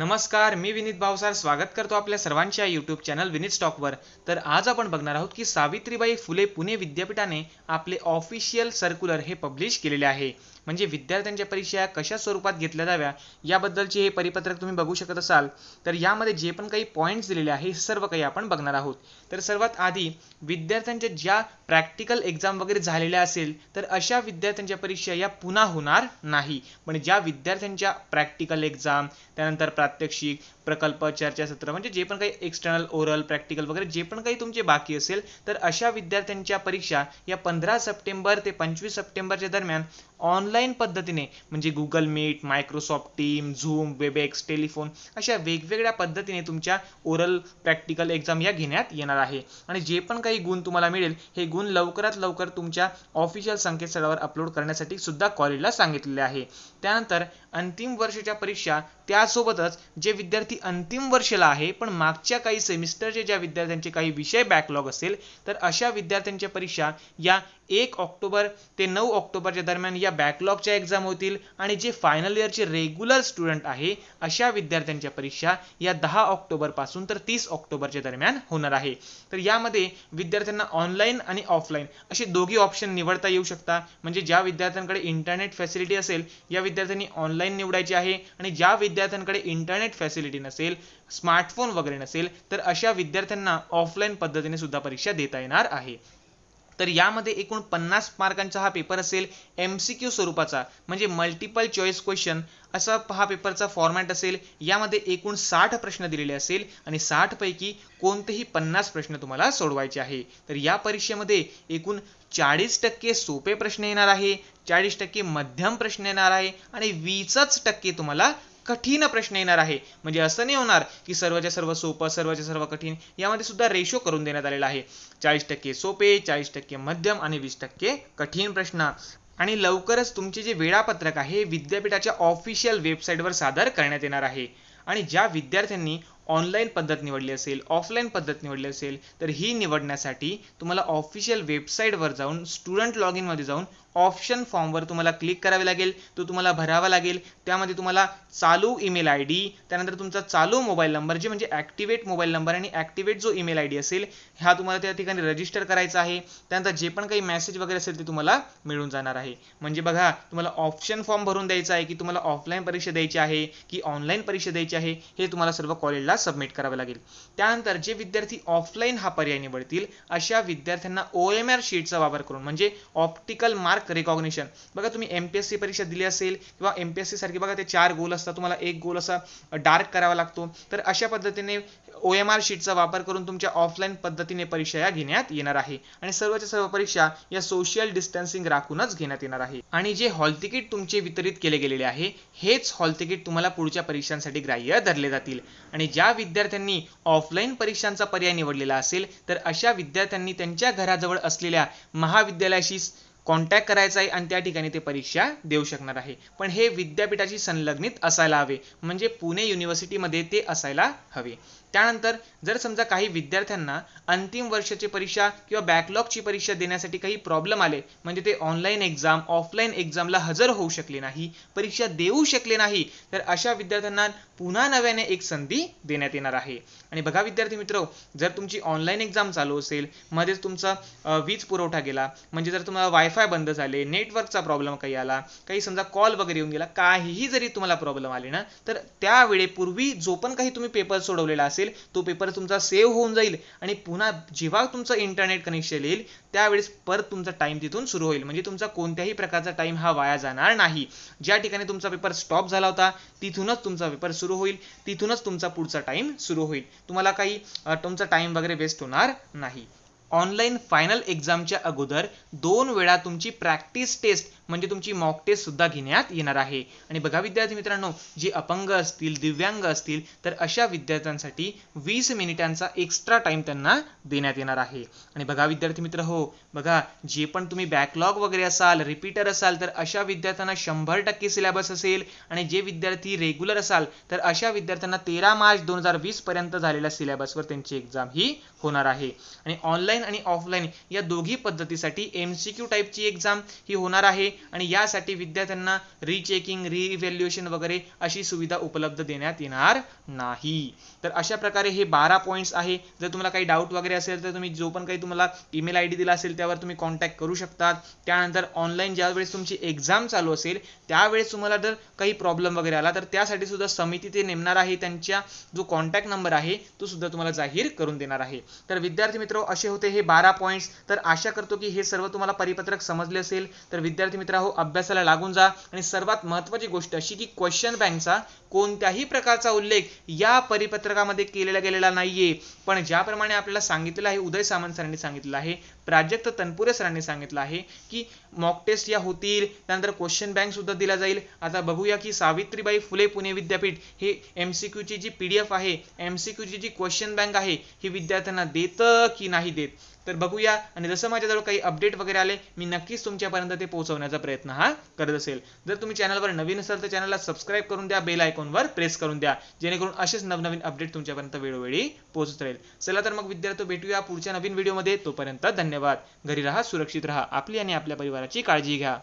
नमस्कार मी विनीत भावसार स्वागत करतो आपल्या सर्वांच्या यूट्यूब चॅनल स्टॉक वर तर आज आपण बघणार आहोत की सावित्रीबाई फुले पुणे विद्यापीठाने आपले ऑफिशियल सर्क्युलर हे पब्लिश केलेले आहे म्हणजे विद्यार्थ्यांच्या परीक्षा कशा स्वरूपात घेतल्या जाव्या याबद्दलचे हे परिपत्रक तुम्ही बघू शकत असाल तर यामध्ये जे पण काही पॉईंट्स दिलेले आहे हे सर्व काही आपण बघणार आहोत तर सर्वात आधी विद्यार्थ्यांच्या ज्या प्रॅक्टिकल एक्झाम वगैरे झालेल्या असेल तर अशा विद्यार्थ्यांच्या परीक्षा या पुन्हा होणार नाही पण ज्या विद्यार्थ्यांच्या प्रॅक्टिकल एक्झाम त्यानंतर प्रात्यक्षिक प्रकल्प चर्चासत्र म्हणजे जे पण काही एक्सटर्नल ओरल प्रॅक्टिकल वगैरे जे पण काही तुमचे बाकी असेल तर अशा विद्यार्थ्यांच्या परीक्षा या पंधरा सप्टेंबर ते पंचवीस सप्टेंबरच्या दरम्यान ऑनलाईन ऑनलाईन पद्धतीने म्हणजे Google Meet Microsoft team Zoom Webex telephone अशा वेगवेगळ्या पद्धतीने तुमच्या ओरल प्रॅक्टिकल एक्झाम या घेण्यात येणार आहे आणि जे पण काही गुण तुम्हाला मिळेल हे गुण लवकरात लवकर तुमच्या ऑफिशियल संकेतस्थळावर अपलोड करण्यासाठी सुद्धा कॉलेजला सांगितलेले आहे त्यानंतर अंतिम वर्षाच्या परीक्षा त्यासोबतच जे विद्यार्थी अंतिम वर्षाला आहे पण मागच्या काही सेमिस्टरचे ज्या विद्यार्थ्यांचे काही विषय बॅकलॉग असेल तर अशा विद्यार्थ्यांच्या परीक्षा या एक ऑक्टोबर ते नऊ ऑक्टोबरच्या दरम्यान या बॅक बॅकलॉगच्या एक्झाम होतील आणि जे फायनल इयरचे रेग्युलर स्टुडंट आहे अशा विद्यार्थ्यांच्या परीक्षा या दहा पासून तर तीस ऑक्टोबरच्या दरम्यान होणार आहे तर यामध्ये विद्यार्थ्यांना ऑनलाईन आणि ऑफलाईन असे दोघी ऑप्शन निवडता येऊ शकता म्हणजे ज्या विद्यार्थ्यांकडे इंटरनेट फॅसिलिटी असेल या विद्यार्थ्यांनी ऑनलाईन निवडायची आहे आणि ज्या विद्यार्थ्यांकडे इंटरनेट फॅसिलिटी नसेल स्मार्टफोन वगैरे नसेल तर अशा विद्यार्थ्यांना ऑफलाईन पद्धतीने सुद्धा परीक्षा देता येणार आहे तर यामध्ये एकूण पन्नास मार्कांचा हा पेपर असेल एम सी क्यू स्वरूपाचा म्हणजे मल्टिपल चॉईस क्वेश्चन असा हा पेपरचा फॉर्मॅट असेल यामध्ये एकूण साठ प्रश्न दिलेले असेल आणि साठपैकी कोणतेही पन्नास प्रश्न तुम्हाला सोडवायचे आहे तर या परीक्षेमध्ये एकूण चाळीस टक्के सोपे प्रश्न येणार आहे चाळीस टक्के मध्यम प्रश्न येणार आहे आणि वीसच टक्के तुम्हाला कठीण प्रश्न येणार आहे म्हणजे असं नाही होणार की सर्वच्या सर्व सोपं सर्वच्या सर्व कठीण यामध्ये सुद्धा रेशो करून देण्यात आलेला आहे चाळीस टक्के सोपे चाळीस टक्के मध्यम आणि वीस टक्के कठीण प्रश्न आणि लवकरच तुमचे जे वेळापत्रक आहे विद्यापीठाच्या ऑफिशियल वर सादर करण्यात येणार आहे आणि ज्या विद्यार्थ्यांनी ऑनलाईन पद्धत निवडली असेल ऑफलाईन पद्धत निवडली असेल तर ही निवडण्यासाठी तुम्हाला ऑफिशियल वेबसाईटवर जाऊन स्टुडंट लॉग इनमध्ये जाऊन ऑप्शन फॉर्मवर तुम्हाला क्लिक करावे लागेल तो तुम्हाला भरावा लागेल त्यामध्ये तुम्हाला चालू ईमेल आय डी त्यानंतर तुमचा चालू मोबाईल नंबर जे म्हणजे ॲक्टिवेट मोबाईल नंबर आणि ॲक्टिवेट जो ईमेल आय डी असेल हा तुम्हाला त्या ठिकाणी रजिस्टर करायचा आहे त्यानंतर जे पण काही मेसेज वगैरे असेल ते तुम्हाला मिळून जाणार आहे म्हणजे बघा तुम्हाला ऑप्शन फॉर्म भरून द्यायचा आहे की तुम्हाला ऑफलाईन परीक्षा द्यायची आहे की ऑनलाईन परीक्षा द्यायची आहे हे तुम्हाला सर्व कॉलेजला सबमिट करावे लागेल त्यानंतर जे विद्यार्थी ऑफलाईन हा पर्याय निवडतील अशा विद्यार्थ्यांना ओ एम आर शीटचा वापर करून म्हणजे ऑप्टिकल मार्क रिकॉग्निशन बघा तुम्ही एम पी परीक्षा दिली असेल किंवा एम सारखी बघा ते चार गोल असतात तुम्हाला एक गोल असा डार्क करावा लागतो तर अशा पद्धतीने ओ एम आर शीटचा वापर करून तुमच्या ऑफलाईन पद्धतीने परीक्षा या घेण्यात येणार आहे आणि सर्वच्या सर्व परीक्षा या सोशल डिस्टन्सिंग राखूनच घेण्यात येणार आहे आणि जे हॉल तिकीट तुमचे वितरित केले गेलेले आहे हेच हॉल तिकीट तुम्हाला पुढच्या परीक्षांसाठी ग्राह्य धरले जातील आणि ज्या ज्या विद्यार्थ्यांनी ऑफलाईन परीक्षांचा पर्याय निवडलेला असेल तर अशा विद्यार्थ्यांनी त्यांच्या घराजवळ असलेल्या महाविद्यालयाशी कॉन्टॅक्ट करायचा आहे आणि त्या ठिकाणी ते परीक्षा देऊ शकणार आहे पण हे विद्यापीठाशी संलग्नित असायला हवे म्हणजे पुणे युनिव्हर्सिटीमध्ये ते असायला हवे त्यानंतर जर समजा काही विद्यार्थ्यांना अंतिम वर्षाची परीक्षा किंवा बॅकलॉगची परीक्षा देण्यासाठी काही प्रॉब्लेम आले म्हणजे ते ऑनलाईन एक्झाम ऑफलाईन एक्झामला हजर होऊ शकले नाही परीक्षा देऊ शकले नाही तर अशा विद्यार्थ्यांना पुन्हा नव्याने एक संधी देण्यात येणार आहे आणि बघा विद्यार्थी मित्र जर तुमची ऑनलाईन एक्झाम चालू असेल मध्येच तुमचा वीज पुरवठा गेला म्हणजे जर तुम्हाला वाय वायफाय बंद झाले नेटवर्कचा प्रॉब्लेम काही आला काही समजा कॉल वगैरे येऊन गेला काहीही जरी तुम्हाला प्रॉब्लेम आले ना तर त्यावेळेपूर्वी जो पण काही तुम्ही पेपर सोडवलेला असेल तो पेपर तुमचा सेव्ह होऊन जाईल आणि पुन्हा जेव्हा तुमचं इंटरनेट कनेक्शन येईल त्यावेळेस परत तुमचा टाइम तिथून सुरू होईल म्हणजे तुमचा कोणत्याही प्रकारचा टाइम हा वाया जाणार नाही ज्या ठिकाणी तुमचा पेपर स्टॉप झाला होता तिथूनच तुमचा पेपर सुरू होईल तिथूनच तुमचा पुढचा टाइम सुरू होईल तुम्हाला काही तुमचा टाइम वगैरे वेस्ट होणार नाही ऑनलाईन फायनल एक्झामच्या अगोदर दोन वेळा तुमची प्रॅक्टिस टेस्ट म्हणजे तुमची मॉक टेस्ट सुद्धा घेण्यात येणार आहे आणि बघा विद्यार्थी मित्रांनो जे अपंग असतील दिव्यांग असतील तर अशा विद्यार्थ्यांसाठी वीस मिनिटांचा एक्स्ट्रा टाइम त्यांना देण्यात येणार आहे आणि बघा विद्यार्थी मित्र हो बघा जे पण तुम्ही बॅकलॉग वगैरे असाल रिपीटर असाल तर अशा विद्यार्थ्यांना शंभर टक्के सिलेबस असेल आणि जे विद्यार्थी रेग्युलर असाल तर अशा विद्यार्थ्यांना तेरा मार्च दोन हजार वीस पर्यंत झालेल्या सिलेबसवर त्यांची एक्झाम ही होणार आहे आणि ऑनलाईन आणि ऑफलाईन या दोघी पद्धतीसाठी क्यू टाईपची एक्झाम ही होणार आहे आणि यासाठी विद्यार्थ्यांना रिचेकिंग रिव्हॅल्युएशन वगैरे अशी सुविधा उपलब्ध देण्यात येणार नाही तर अशा प्रकारे हे बारा पॉईंट्स आहे जर तुम्हाला काही डाऊट वगैरे असेल तर तुम्ही जो पण काही तुम्हाला ईमेल आय डी दिला असेल त्यावर तुम्ही कॉन्टॅक्ट करू शकतात त्यानंतर ऑनलाईन ज्यावेळेस तुमची एक्झाम चालू असेल त्यावेळेस तुम्हाला जर काही प्रॉब्लेम वगैरे आला तर त्यासाठी सुद्धा समिती ते नेमणार आहे त्यांच्या जो कॉन्टॅक्ट नंबर आहे तो सुद्धा तुम्हाला जाहीर करून देणार आहे तर विद्यार्थी मित्र असे होते हे बारा पॉईंट्स तर आशा करतो की हे सर्व तुम्हाला परिपत्रक समजले असेल तर विद्यार्थी मित्रांनो अभ्यासाला लागून जा आणि सर्वात महत्वाची गोष्ट अशी की क्वेश्चन बँकचा कोणत्याही प्रकारचा उल्लेख या परिपत्रकामध्ये केलेला गेलेला नाहीये पण ज्याप्रमाणे आपल्याला सांगितलेलं आहे उदय सामंत सरांनी सांगितलं आहे प्राजक्त तनपुरे सरांनी सांगितलं आहे की मॉक टेस्ट या होतील त्यानंतर क्वेश्चन बँक सुद्धा दिला जाईल आता बघूया की सावित्रीबाई फुले पुणे विद्यापीठ हे एमसीक्यू ची जी पीडीएफ आहे एमसीक्यू ची जी क्वेश्चन बँक आहे ही विद्यार्थ्यांना देतं की नाही देत तर बघूया आणि जसं माझ्याजवळ काही अपडेट वगैरे आले मी नक्कीच तुमच्यापर्यंत ते पोहोचवण्याचा करण्याचा प्रयत्न हा करत असेल जर तुम्ही चॅनलवर नवीन असाल तर चॅनलला सबस्क्राईब करून द्या बेल वर प्रेस करून द्या जेणेकरून असेच नवनवीन अपडेट तुमच्यापर्यंत वेळोवेळी पोहोचत राहील चला तर मग विद्यार्थी भेटूया पुढच्या नवीन व्हिडिओमध्ये तोपर्यंत धन्यवाद घरी राहा सुरक्षित राहा आपली आणि आपल्या परिवाराची काळजी घ्या